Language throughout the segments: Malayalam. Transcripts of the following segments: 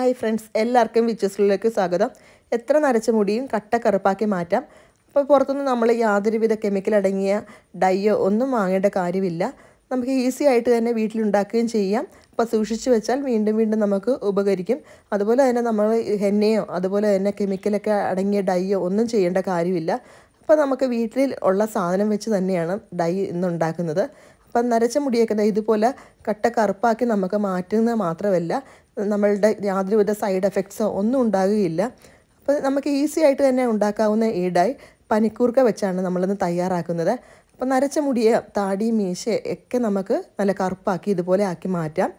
ഹായ് ഫ്രണ്ട്സ് എല്ലാവർക്കും വിച്ചസിലേക്ക് സ്വാഗതം എത്ര നരച്ച മുടിയും കട്ട കറുപ്പാക്കി മാറ്റാം അപ്പോൾ പുറത്തുനിന്ന് നമ്മൾ യാതൊരുവിധ കെമിക്കൽ അടങ്ങിയ ഡൈയോ ഒന്നും വാങ്ങേണ്ട കാര്യമില്ല നമുക്ക് ഈസി ആയിട്ട് തന്നെ വീട്ടിലുണ്ടാക്കുകയും ചെയ്യാം അപ്പോൾ സൂക്ഷിച്ചു വെച്ചാൽ വീണ്ടും വീണ്ടും നമുക്ക് ഉപകരിക്കും അതുപോലെ തന്നെ നമ്മൾ ഹെന്നയോ അതുപോലെ തന്നെ കെമിക്കലൊക്കെ അടങ്ങിയ ഡൈയോ ഒന്നും ചെയ്യേണ്ട കാര്യമില്ല അപ്പോൾ നമുക്ക് വീട്ടിൽ ഉള്ള സാധനം വെച്ച് തന്നെയാണ് ഡൈ ഇന്നുണ്ടാക്കുന്നത് അപ്പം നരച്ച മുടിയൊക്കെ ഇതുപോലെ കട്ട കറുപ്പാക്കി നമുക്ക് മാറ്റുന്നത് മാത്രമല്ല നമ്മളുടെ യാതൊരുവിധ സൈഡ് എഫക്ട്സോ ഒന്നും ഉണ്ടാകുകയില്ല അപ്പോൾ നമുക്ക് ഈസി ആയിട്ട് തന്നെ ഉണ്ടാക്കാവുന്ന ഈടായി പനിക്കൂർക്ക വെച്ചാണ് നമ്മളിന്ന് തയ്യാറാക്കുന്നത് അപ്പം നരച്ച മുടിയെ താടി മീശ ഒക്കെ നമുക്ക് നല്ല കറുപ്പാക്കി ഇതുപോലെ ആക്കി മാറ്റാം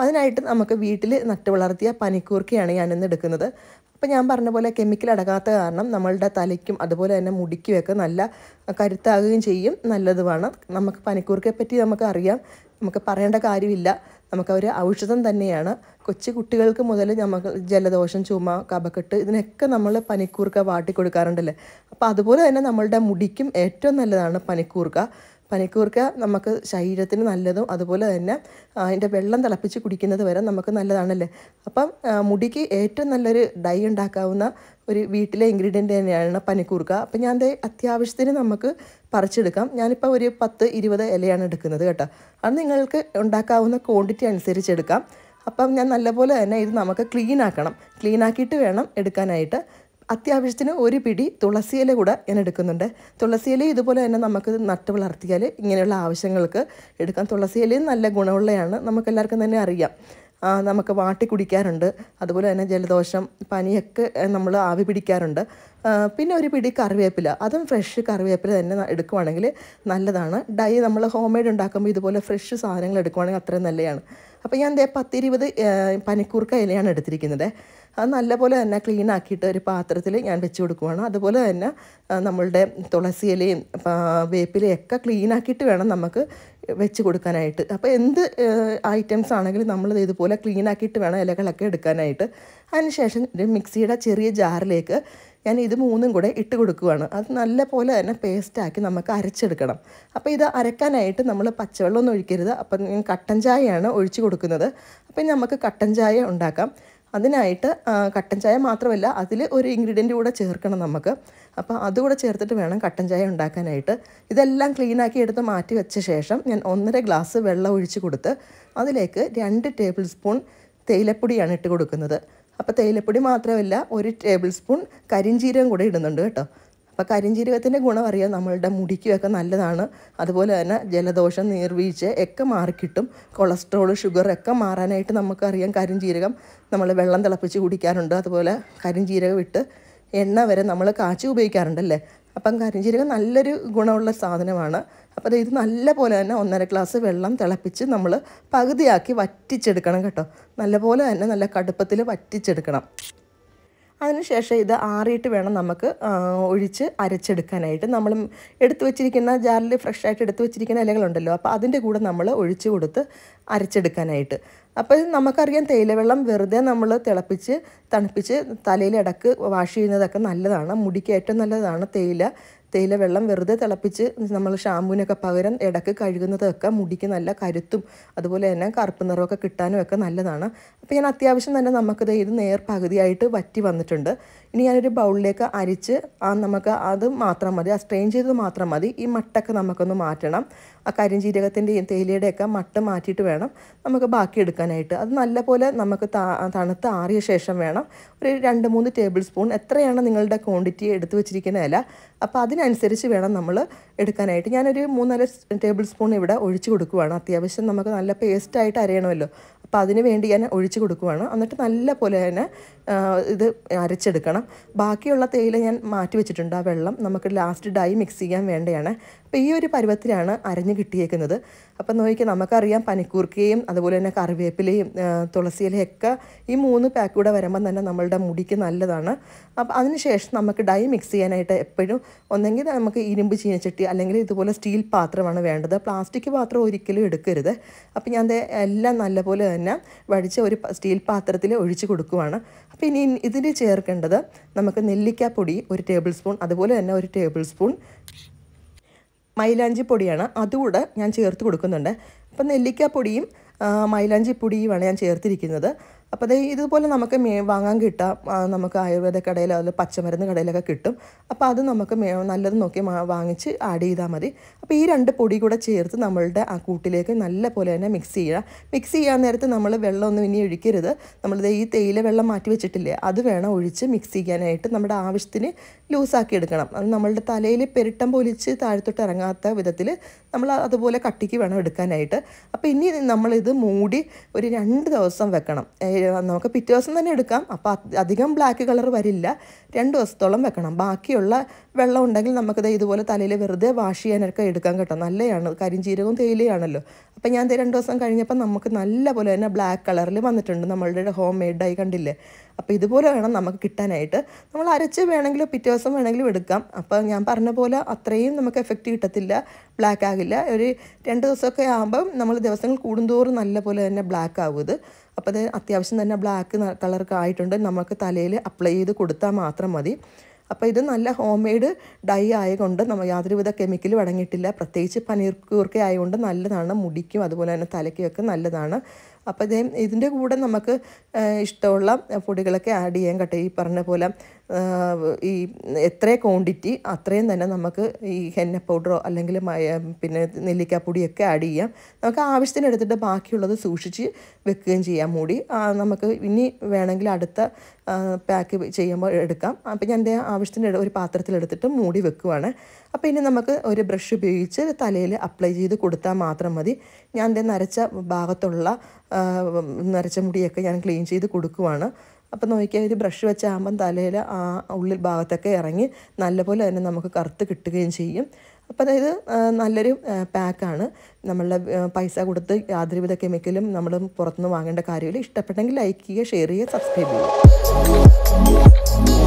അതിനായിട്ട് നമുക്ക് വീട്ടിൽ നട്ടു വളർത്തിയ പനിക്കൂർക്കയാണ് ഞാനിന്ന് എടുക്കുന്നത് അപ്പോൾ ഞാൻ പറഞ്ഞ പോലെ കെമിക്കൽ അടങ്ങാത്ത കാരണം നമ്മളുടെ തലയ്ക്കും അതുപോലെ തന്നെ മുടിക്കുമൊക്കെ നല്ല കരുത്താകുകയും ചെയ്യും നല്ലതുമാണ് നമുക്ക് പനിക്കൂർക്കയെ പറ്റി നമുക്ക് അറിയാം നമുക്ക് പറയേണ്ട കാര്യമില്ല നമുക്ക് ഒരു ഔഷധം തന്നെയാണ് കൊച്ചു കുട്ടികൾക്ക് മുതൽ നമുക്ക് ജലദോഷം ചുമ കപക്കെട്ട് ഇതിനൊക്കെ നമ്മൾ പനിക്കൂർക്ക വാട്ടി കൊടുക്കാറുണ്ടല്ലേ അപ്പോൾ അതുപോലെ തന്നെ നമ്മളുടെ മുടിക്കും ഏറ്റവും നല്ലതാണ് പനിക്കൂർക്ക പനിക്കൂർക്ക നമുക്ക് ശരീരത്തിന് നല്ലതും അതുപോലെ തന്നെ അതിൻ്റെ വെള്ളം തിളപ്പിച്ച് കുടിക്കുന്നത് വരെ നമുക്ക് നല്ലതാണല്ലേ അപ്പം മുടിക്ക് ഏറ്റവും നല്ലൊരു ഡൈ ഉണ്ടാക്കാവുന്ന ഒരു വീട്ടിലെ ഇൻഗ്രീഡിയൻ്റ് തന്നെയാണ് പനിക്കൂർക്ക അപ്പം ഞാൻ അത് അത്യാവശ്യത്തിന് നമുക്ക് പറിച്ചെടുക്കാം ഞാനിപ്പോൾ ഒരു പത്ത് ഇരുപത് ഇലയാണ് എടുക്കുന്നത് കേട്ടോ അത് നിങ്ങൾക്ക് ഉണ്ടാക്കാവുന്ന ക്വാണ്ടിറ്റി അനുസരിച്ച് എടുക്കാം അപ്പം ഞാൻ നല്ലപോലെ തന്നെ ഇത് നമുക്ക് ക്ലീൻ ആക്കണം ക്ലീൻ ആക്കിയിട്ട് വേണം എടുക്കാനായിട്ട് അത്യാവശ്യത്തിന് ഒരു പിടി തുളസിയില കൂടെ ഞാൻ എടുക്കുന്നുണ്ട് തുളസിയില ഇതുപോലെ തന്നെ നമുക്ക് നട്ട് വളർത്തിയാൽ ഇങ്ങനെയുള്ള ആവശ്യങ്ങൾക്ക് എടുക്കാം തുളസിയിലയും നല്ല ഗുണമുള്ളതാണ് നമുക്കെല്ലാവർക്കും തന്നെ അറിയാം നമുക്ക് വാട്ടി കുടിക്കാറുണ്ട് അതുപോലെ തന്നെ ജലദോഷം പനിയൊക്കെ നമ്മൾ ആവി പിടിക്കാറുണ്ട് പിന്നെ ഒരു പിടി കറിവേപ്പില അതും ഫ്രഷ് കറിവേപ്പില തന്നെ എടുക്കുവാണെങ്കിൽ നല്ലതാണ് ഡൈ നമ്മൾ ഹോം മെയ്ഡ് ഉണ്ടാക്കുമ്പോൾ ഇതുപോലെ ഫ്രഷ് സാധനങ്ങൾ എടുക്കുവാണെങ്കിൽ അത്രയും നല്ലതാണ് അപ്പോൾ ഞാൻ ദേ പത്തിരുപത് പനിക്കൂർക്ക ഇലയാണ് എടുത്തിരിക്കുന്നത് അത് നല്ലപോലെ തന്നെ ക്ലീൻ ആക്കിയിട്ട് ഒരു പാത്രത്തിൽ ഞാൻ വെച്ച് കൊടുക്കുവാണ് അതുപോലെ തന്നെ നമ്മളുടെ തുളസി ഇലയും വേപ്പിലയൊക്കെ ക്ലീൻ ആക്കിയിട്ട് വേണം നമുക്ക് വെച്ച് കൊടുക്കാനായിട്ട് അപ്പോൾ എന്ത് ഐറ്റംസ് ആണെങ്കിലും നമ്മൾ ഇതുപോലെ ക്ലീൻ ആക്കിയിട്ട് വേണം ഇലകളൊക്കെ എടുക്കാനായിട്ട് അതിനുശേഷം ഒരു മിക്സിയുടെ ചെറിയ ജാറിലേക്ക് ഞാൻ ഇത് മൂന്നും കൂടെ ഇട്ട് കൊടുക്കുകയാണ് അത് നല്ല പോലെ തന്നെ പേസ്റ്റാക്കി നമുക്ക് അരച്ചെടുക്കണം അപ്പോൾ ഇത് അരക്കാനായിട്ട് നമ്മൾ പച്ചവെള്ളമൊന്നും ഒഴിക്കരുത് അപ്പം കട്ടൻ ചായയാണ് ഒഴിച്ച് കൊടുക്കുന്നത് അപ്പം നമുക്ക് കട്ടൻ ചായ ഉണ്ടാക്കാം അതിനായിട്ട് കട്ടൻ ചായ മാത്രമല്ല അതിൽ ഒരു ഇൻഗ്രീഡിയൻ്റ് കൂടെ ചേർക്കണം നമുക്ക് അപ്പോൾ അതുകൂടെ ചേർത്തിട്ട് വേണം കട്ടൻ ചായ ഉണ്ടാക്കാനായിട്ട് ഇതെല്ലാം ക്ലീനാക്കി എടുത്ത് മാറ്റി വെച്ച ശേഷം ഞാൻ ഒന്നര ഗ്ലാസ് വെള്ളം ഒഴിച്ച് കൊടുത്ത് അതിലേക്ക് രണ്ട് ടേബിൾ സ്പൂൺ തേയിലപ്പൊടിയാണ് ഇട്ട് കൊടുക്കുന്നത് അപ്പോൾ തേയിലപ്പൊടി മാത്രമല്ല ഒരു ടേബിൾ സ്പൂൺ കരിഞ്ചീരം കൂടെ ഇടുന്നുണ്ട് കേട്ടോ അപ്പോൾ കരിഞ്ചീരകത്തിൻ്റെ ഗുണം അറിയാം നമ്മളുടെ മുടിക്കുമൊക്കെ നല്ലതാണ് അതുപോലെ തന്നെ ജലദോഷം നീർവീഴ്ച ഒക്കെ മാറിക്കിട്ടും കൊളസ്ട്രോൾ ഷുഗർ ഒക്കെ മാറാനായിട്ട് നമുക്കറിയാം കരിഞ്ചീരകം നമ്മൾ വെള്ളം തിളപ്പിച്ച് കുടിക്കാറുണ്ട് അതുപോലെ കരിഞ്ചീരകം ഇട്ട് എണ്ണ വരെ നമ്മൾ കാച്ചി ഉപയോഗിക്കാറുണ്ടല്ലേ അപ്പം കരിഞ്ചീരകം നല്ലൊരു ഗുണമുള്ള സാധനമാണ് അപ്പോൾ ഇത് നല്ലപോലെ തന്നെ ഒന്നര ഗ്ലാസ് വെള്ളം തിളപ്പിച്ച് നമ്മൾ പകുതിയാക്കി വറ്റിച്ചെടുക്കണം കേട്ടോ നല്ലപോലെ തന്നെ നല്ല കടുപ്പത്തിൽ വറ്റിച്ചെടുക്കണം അതിനുശേഷം ഇത് ആറിയിട്ട് വേണം നമുക്ക് ഒഴിച്ച് അരച്ചെടുക്കാനായിട്ട് നമ്മൾ എടുത്തു വെച്ചിരിക്കുന്ന ജാറിൽ ഫ്രഷ് ആയിട്ട് എടുത്തു വെച്ചിരിക്കുന്ന ഇലകളുണ്ടല്ലോ അപ്പോൾ അതിൻ്റെ കൂടെ നമ്മൾ ഒഴിച്ച് കൊടുത്ത് അരച്ചെടുക്കാനായിട്ട് അപ്പോൾ നമുക്കറിയാം തേയിലവെള്ളം വെറുതെ നമ്മൾ തിളപ്പിച്ച് തണുപ്പിച്ച് തലയിലടക്ക് വാഷ് ചെയ്യുന്നതൊക്കെ നല്ലതാണ് മുടിക്ക് ഏറ്റവും നല്ലതാണ് തേയില തേയില വെള്ളം വെറുതെ തിളപ്പിച്ച് നമ്മൾ ഷാമ്പുവിനൊക്കെ പകരം ഇടക്ക് കഴുകുന്നതൊക്കെ മുടിക്ക് നല്ല കരുത്തും അതുപോലെ തന്നെ കറുപ്പ് നിറമൊക്കെ കിട്ടാനും ഒക്കെ നല്ലതാണ് അപ്പോൾ ഞാൻ അത്യാവശ്യം തന്നെ നമുക്കിത് ഇത് നേർ പകുതിയായിട്ട് വറ്റി വന്നിട്ടുണ്ട് ഇനി ഞാനൊരു ബൗളിലേക്ക് അരിച്ച് ആ നമുക്ക് അത് മാത്രം മതി ആ സ്ട്രെയിൻ ചെയ്തത് മാത്രം മതി ഈ മട്ടൊക്കെ നമുക്കൊന്ന് മാറ്റണം ആ കരിഞ്ചീരകത്തിൻ്റെയും തേയിലയുടെയൊക്കെ മട്ട് മാറ്റിയിട്ട് വേണം നമുക്ക് ബാക്കി എടുക്കാനായിട്ട് അത് നല്ലപോലെ നമുക്ക് തണുത്ത് ആറിയ ശേഷം വേണം ഒരു രണ്ട് മൂന്ന് ടേബിൾ സ്പൂൺ എത്രയാണ് നിങ്ങളുടെ ക്വാണ്ടിറ്റി എടുത്തു വെച്ചിരിക്കുന്നതല്ല അപ്പോൾ അതിനനുസരിച്ച് വേണം നമ്മൾ എടുക്കാനായിട്ട് ഞാനൊരു മൂന്നര ടേബിൾ സ്പൂൺ ഇവിടെ ഒഴിച്ചു കൊടുക്കുവാണ് അത്യാവശ്യം നമുക്ക് നല്ല പേസ്റ്റായിട്ട് അരയണമല്ലോ അപ്പോൾ അതിന് വേണ്ടി ഞാൻ ഒഴിച്ചു കൊടുക്കുവാണ് എന്നിട്ട് നല്ല പോലെ തന്നെ ഇത് അരച്ചെടുക്കണം ബാക്കിയുള്ള തേയില ഞാൻ മാറ്റി വെച്ചിട്ടുണ്ട് ആ വെള്ളം നമുക്ക് ലാസ്റ്റ് ഡൈ മിക്സ് ചെയ്യാൻ വേണ്ടിയാണ് അപ്പം ഈ ഒരു പരുവത്തിലാണ് അരഞ്ഞ് കിട്ടിയേക്കുന്നത് അപ്പം നോക്കി നമുക്കറിയാം പനിക്കൂർക്കയും അതുപോലെ തന്നെ കറിവേപ്പിലയും തുളസിയിലയൊക്കെ ഈ മൂന്ന് പാക്ക് കൂടെ വരുമ്പം തന്നെ നമ്മളുടെ മുടിക്ക് നല്ലതാണ് അപ്പം അതിനുശേഷം നമുക്ക് ഡൈ മിക്സ് ചെയ്യാനായിട്ട് എപ്പോഴും ഒന്നെങ്കിൽ നമുക്ക് ഇരുമ്പ് ചീനച്ചട്ടി അല്ലെങ്കിൽ ഇതുപോലെ സ്റ്റീൽ പാത്രമാണ് വേണ്ടത് പ്ലാസ്റ്റിക് പാത്രം ഒരിക്കലും എടുക്കരുത് അപ്പം ഞാൻ എല്ലാം നല്ലപോലെ തന്നെ വടിച്ച് ഒരു സ്റ്റീൽ പാത്രത്തിൽ ഒഴിച്ച് കൊടുക്കുവാണ് അപ്പോൾ ഇനി ഇതിൽ ചേർക്കേണ്ടത് നമുക്ക് നെല്ലിക്കാപ്പൊടി ഒരു ടേബിൾ സ്പൂൺ അതുപോലെ തന്നെ ഒരു ടേബിൾ സ്പൂൺ മൈലാഞ്ചി പൊടിയാണ് അതുകൂടെ ഞാൻ ചേർത്ത് കൊടുക്കുന്നുണ്ട് അപ്പം നെല്ലിക്കാപ്പൊടിയും മൈലാഞ്ചി പൊടിയുമാണ് ഞാൻ ചേർത്തിരിക്കുന്നത് അപ്പോൾ അത് ഇതുപോലെ നമുക്ക് മേ വാങ്ങാൻ കിട്ടാം നമുക്ക് ആയുർവേദ കടയിലോ അതിൽ പച്ചമരുന്ന് കടയിലൊക്കെ കിട്ടും അപ്പോൾ അത് നമുക്ക് മേ നല്ലത് നോക്കി വാങ്ങിച്ച് ആഡ് ചെയ്താൽ മതി അപ്പോൾ ഈ രണ്ട് പൊടി കൂടെ ചേർത്ത് നമ്മളുടെ ആ കൂട്ടിലേക്ക് നല്ല പോലെ തന്നെ മിക്സ് ചെയ്യുക മിക്സ് ചെയ്യാൻ നേരത്ത് നമ്മൾ വെള്ളമൊന്നും ഇനി ഒഴിക്കരുത് നമ്മളിത് ഈ തേയില വെള്ളം മാറ്റി വെച്ചിട്ടില്ലേ അത് വേണം ഒഴിച്ച് മിക്സ് ചെയ്യാനായിട്ട് നമ്മുടെ ആവശ്യത്തിന് ലൂസാക്കി എടുക്കണം അത് നമ്മളുടെ തലയിൽ പെരിട്ടം പൊലിച്ച് താഴത്തോട്ട് ഇറങ്ങാത്ത വിധത്തിൽ നമ്മൾ അതുപോലെ കട്ടിക്ക് വേണം എടുക്കാനായിട്ട് അപ്പോൾ ഇനി നമ്മളിത് മൂടി ഒരു രണ്ട് ദിവസം വെക്കണം നമുക്ക് പിറ്റേ ദിവസം തന്നെ എടുക്കാം അപ്പോൾ അധികം ബ്ലാക്ക് കളർ വരില്ല രണ്ട് ദിവസത്തോളം വെക്കണം ബാക്കിയുള്ള വെള്ളം ഉണ്ടെങ്കിൽ നമുക്കത് ഇതുപോലെ തലയിൽ വെറുതെ വാഷ് ചെയ്യാനൊക്കെ എടുക്കാൻ കേട്ടോ നല്ലതാണ് കരിഞ്ചീരകവും തേയിലയാണല്ലോ അപ്പോൾ ഞാൻ രണ്ട് ദിവസം കഴിഞ്ഞപ്പോൾ നമുക്ക് നല്ല പോലെ തന്നെ ബ്ലാക്ക് കളറിൽ വന്നിട്ടുണ്ട് നമ്മളുടെ ഹോം മെയ്ഡായി കണ്ടില്ലേ അപ്പോൾ ഇതുപോലെ വേണം നമുക്ക് കിട്ടാനായിട്ട് നമ്മൾ അരച്ച് വേണമെങ്കിലും പിറ്റേ ദിവസം വേണമെങ്കിലും എടുക്കാം അപ്പോൾ ഞാൻ പറഞ്ഞ പോലെ അത്രയും നമുക്ക് എഫക്റ്റ് കിട്ടത്തില്ല ബ്ലാക്ക് ആകില്ല ഒരു രണ്ട് ദിവസമൊക്കെ ആകുമ്പം നമ്മൾ ദിവസങ്ങൾ കൂടുന്തോറും നല്ല പോലെ തന്നെ ബ്ലാക്ക് ആകും ഇത് അപ്പോൾ അത് അത്യാവശ്യം തന്നെ ബ്ലാക്ക് കളറൊക്കെ ആയിട്ടുണ്ട് നമുക്ക് തലയിൽ അപ്ലൈ ചെയ്ത് കൊടുത്താൽ മാത്രം മതി അപ്പോൾ ഇത് നല്ല ഹോം മെയ്ഡ് ഡൈ ആയതുകൊണ്ട് നമ്മൾ യാതൊരുവിധ കെമിക്കലും അടങ്ങിയിട്ടില്ല പ്രത്യേകിച്ച് പനീർ കൂർക്ക ആയതുകൊണ്ട് നല്ലതാണ് മുടിക്കും അതുപോലെ തന്നെ തലയ്ക്കുമൊക്കെ നല്ലതാണ് അപ്പോൾ ഇതേ ഇതിൻ്റെ കൂടെ നമുക്ക് ഇഷ്ടമുള്ള പൊടികളൊക്കെ ആഡ് ചെയ്യാൻ കേട്ടോ ഈ പറഞ്ഞ പോലെ ഈ എത്ര ക്വാണ്ടിറ്റി അത്രയും തന്നെ നമുക്ക് ഈ ഹെന്ന പൗഡറോ അല്ലെങ്കിൽ പിന്നെ നെല്ലിക്കാപ്പൊടിയൊക്കെ ആഡ് ചെയ്യാം നമുക്ക് ആവശ്യത്തിന് എടുത്തിട്ട് ബാക്കിയുള്ളത് സൂക്ഷിച്ച് വെക്കുകയും ചെയ്യാം മൂടി നമുക്ക് ഇനി വേണമെങ്കിൽ അടുത്ത പാക്ക് ചെയ്യുമ്പോൾ എടുക്കാം അപ്പോൾ ഞാൻ എൻ്റെ ആവശ്യത്തിന് ഒരു പാത്രത്തിലെടുത്തിട്ട് മൂടി വെക്കുവാണ് അപ്പോൾ ഇനി നമുക്ക് ഒരു ബ്രഷ് ഉപയോഗിച്ച് തലയിൽ അപ്ലൈ ചെയ്ത് കൊടുത്താൽ മാത്രം മതി ഞാൻ എൻ്റെ നരച്ച ഭാഗത്തുള്ള നരച്ച മുടിയൊക്കെ ഞാൻ ക്ലീൻ ചെയ്ത് കൊടുക്കുവാണ് അപ്പോൾ നോക്കിയാൽ ഇത് ബ്രഷ് വെച്ചാകുമ്പം തലയിൽ ആ ഉള്ളിൽ ഭാഗത്തൊക്കെ ഇറങ്ങി നല്ലപോലെ തന്നെ നമുക്ക് കറുത്ത് കിട്ടുകയും ചെയ്യും അപ്പോൾ അതായത് നല്ലൊരു പാക്കാണ് നമ്മളുടെ പൈസ കൊടുത്ത് യാതൊരുവിധ കെമിക്കലും നമ്മൾ പുറത്തുനിന്ന് വാങ്ങേണ്ട കാര്യമില്ല ഇഷ്ടപ്പെട്ടെങ്കിൽ ലൈക്ക് ചെയ്യുക ഷെയർ ചെയ്യുക സബ്സ്ക്രൈബ് ചെയ്യുക